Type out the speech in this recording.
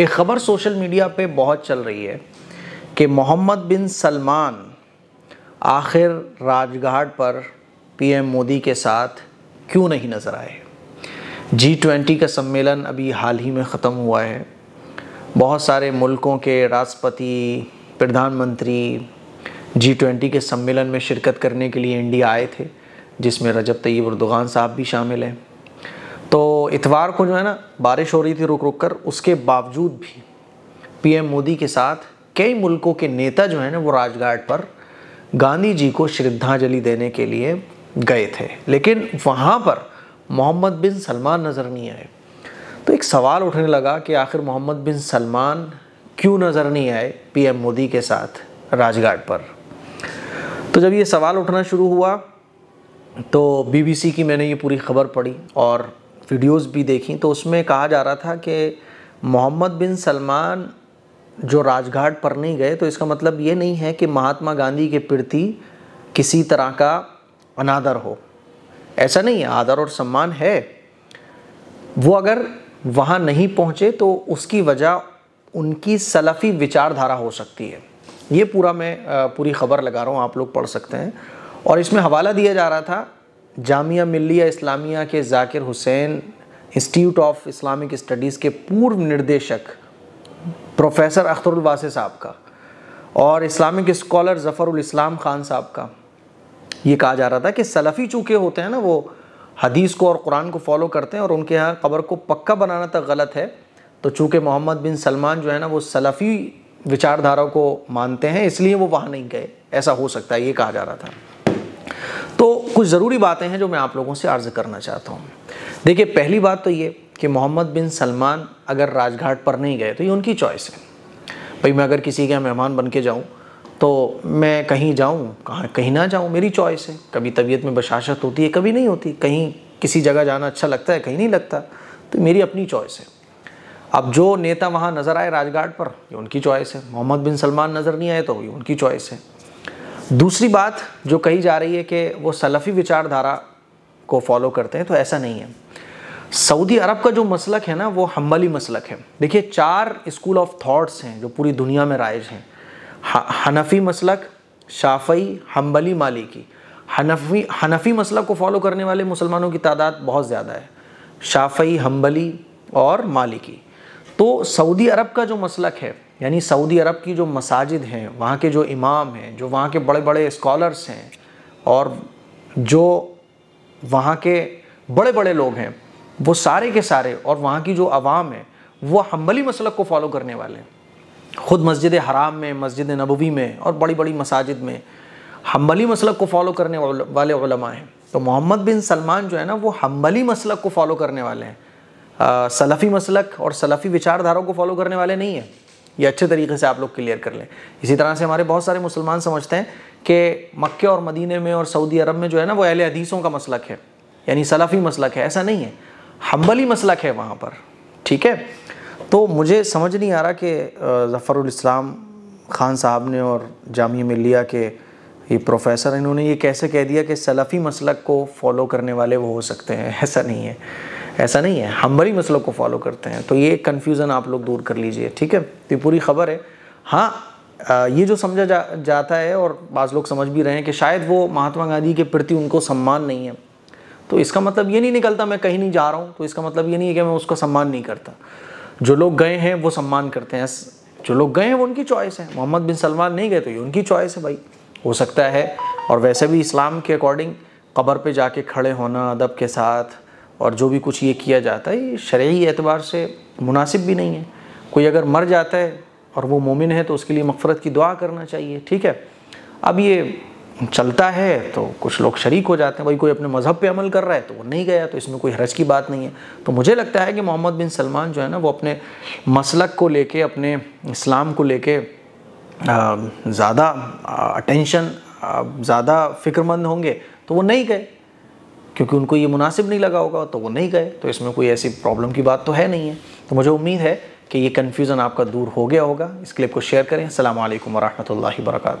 एक ख़बर social media पे बहुत चल रही है कि मोहम्मद बिन सलमान आखिर राजघाट पर पीएम मोदी के साथ क्यों नहीं नज़र आए जी ट्वेंटी का सम्मेलन अभी हाल ही में ख़त्म हुआ है बहुत सारे मुल्कों के राष्ट्रपति प्रधानमंत्री जी ट्वेंटी के सम्मेलन में शिरकत करने के लिए इंडिया आए थे जिसमें रजब तैयब उर्दगान साहब भी शामिल हैं तो इतवार को जो है ना बारिश हो रही थी रुक रुक कर उसके बावजूद भी पीएम मोदी के साथ कई मुल्कों के नेता जो है ना वो राजघाट पर गांधी जी को श्रद्धांजलि देने के लिए गए थे लेकिन वहाँ पर मोहम्मद बिन सलमान नज़र नहीं आए तो एक सवाल उठने लगा कि आखिर मोहम्मद बिन सलमान क्यों नज़र नहीं आए पीएम मोदी के साथ राजघाट पर तो जब ये सवाल उठना शुरू हुआ तो बीबीसी की मैंने ये पूरी खबर पढ़ी और वीडियोस भी देखी तो उसमें कहा जा रहा था कि मोहम्मद बिन सलमान जो राजघाट पर नहीं गए तो इसका मतलब ये नहीं है कि महात्मा गांधी के प्रति किसी तरह का अनादर हो ऐसा नहीं है आदर और सम्मान है वो अगर वहाँ नहीं पहुँचे तो उसकी वजह उनकी सलफ़ी विचारधारा हो सकती है ये पूरा मैं पूरी खबर लगा रहा हूँ आप लोग पढ़ सकते हैं और इसमें हवाला दिया जा रहा था जामिया मिलिया इस्लामिया के Zakir Hussain Institute of Islamic Studies के पूर्व निर्देशक प्रोफेसर अख्तरवासे साहब का और इस्लामिक स्कॉलर ज़फ़रुल इस्लाम ख़ान साहब का ये कहा जा रहा था कि सलफ़ी चूके होते हैं ना वो हदीस को और कुरान को फॉलो करते हैं और उनके यहाँ कबर को पक्का बनाना तक गलत है तो चूँकि मोहम्मद बिन सलमान जो है ना वो सलफ़ी विचारधारा को मानते हैं इसलिए वो वहाँ नहीं गए ऐसा हो सकता है ये कहा जा रहा था तो कुछ ज़रूरी बातें हैं जो मैं आप लोगों से अर्ज़ करना चाहता हूँ देखिए पहली बात तो ये कि मोहम्मद बिन सलमान अगर राजघाट पर नहीं गए तो ये उनकी चॉइस है भाई मैं अगर किसी के मेहमान बन के जाऊँ तो मैं कहीं जाऊँ कहाँ कहीं ना जाऊँ मेरी चॉइस है कभी तबीयत में बशाशत होती है कभी नहीं होती कहीं किसी जगह जाना अच्छा लगता है कहीं नहीं लगता तो मेरी अपनी चॉइस है अब जो नेता वहाँ नज़र आए राजघाट पर ये उनकी चॉइस है मोहम्मद बिन सलमान नज़र नहीं आए तो ये उनकी चॉइस है दूसरी बात जो कही जा रही है कि वो सलफ़ी विचारधारा को फॉलो करते हैं तो ऐसा नहीं है सऊदी अरब का जो मसलक है ना वो हम्बली मसलक है देखिए चार स्कूल ऑफ थॉट्स हैं जो पूरी दुनिया में राइज हैं हनफी मसलक शाफई हम्बली मालिकी हनफी हनफी मसलक को फॉलो करने वाले मुसलमानों की तादाद बहुत ज़्यादा है शाफई हम्बली और मालिकी तो सऊदी अरब का जो मसलक है यानी सऊदी अरब की जो मसाजिद हैं वहाँ के जो इमाम हैं जो वहाँ के बड़े बड़े स्कॉलर्स हैं और जो वहाँ के बड़े बड़े लोग हैं वो सारे के सारे और वहाँ की जो आवाम है वो हम्बली मसलक को फॉलो करने वाले हैं ख़ुद मस्जिद हराम में मस्जिद नबवी में और बड़ी बड़ी मसाजिद में हम्बली मसलक को फॉलो करने वाले वालेमा हैं तो मोहम्मद बिन सलमान जो है ना वो हम्बली मसलक को फॉलो करने वाले हैं सलफ़ी मसलक और सलफ़ी विचारधाराओं को फॉलो करने वाले नहीं हैं ये अच्छे तरीके से आप लोग क्लियर कर लें इसी तरह से हमारे बहुत सारे मुसलमान समझते हैं कि मक्के और मदीने में और सऊदी अरब में जो है ना वो अहले हदीसों का मसलक है यानी सलाफ़ी मसलक है ऐसा नहीं है हम्बली मसलक है वहाँ पर ठीक है तो मुझे समझ नहीं आ रहा कि इस्लाम खान साहब ने और जामिया मिलिया के ये प्रोफेसर इन्होंने ये कैसे कह दिया कि सलफ़ी मसलक को फॉलो करने वाले वो हो सकते हैं ऐसा नहीं है ऐसा नहीं है हम बड़ी मसलों को फॉलो करते हैं तो ये कन्फ्यूज़न आप लोग दूर कर लीजिए ठीक है तो ये पूरी खबर है हाँ ये जो समझा जा जाता है और बाज़ लोग समझ भी रहे हैं कि शायद वो महात्मा गांधी के प्रति उनको सम्मान नहीं है तो इसका मतलब ये नहीं निकलता मैं कहीं नहीं जा रहा हूँ तो इसका मतलब ये नहीं है कि मैं उसका सम्मान नहीं करता जो लोग गए हैं वो सम्मान करते हैं जो लोग गए हैं वो उनकी चॉइस है मोहम्मद बिन सलमान नहीं गए तो ये उनकी चॉइस है भाई हो सकता है और वैसे भी इस्लाम के अकॉर्डिंग कब्र पे जाके खड़े होना अदब के साथ और जो भी कुछ ये किया जाता है ये शर्यी एतबार से मुनासिब भी नहीं है कोई अगर मर जाता है और वो मोमिन है तो उसके लिए मफ़रत की दुआ करना चाहिए ठीक है अब ये चलता है तो कुछ लोग शरीक हो जाते हैं भाई कोई अपने मज़हब पे अमल कर रहा है तो वो नहीं गया तो इसमें कोई हरज की बात नहीं है तो मुझे लगता है कि मोहम्मद बिन सलमान जो है ना वो अपने मसलक को लेके अपने इस्लाम को लेके ज़्यादा अटेंशन ज़्यादा फ़िक्रमंद होंगे तो वो नहीं गए क्योंकि उनको ये मुनासिब नहीं लगा होगा तो वो नहीं गए तो इसमें कोई ऐसी प्रॉब्लम की बात तो है नहीं है तो मुझे उम्मीद है कि ये कन्फ्यूज़न आपका दूर हो गया होगा इस क्लिप को शेयर करें अल्लाम वरहमल वर्का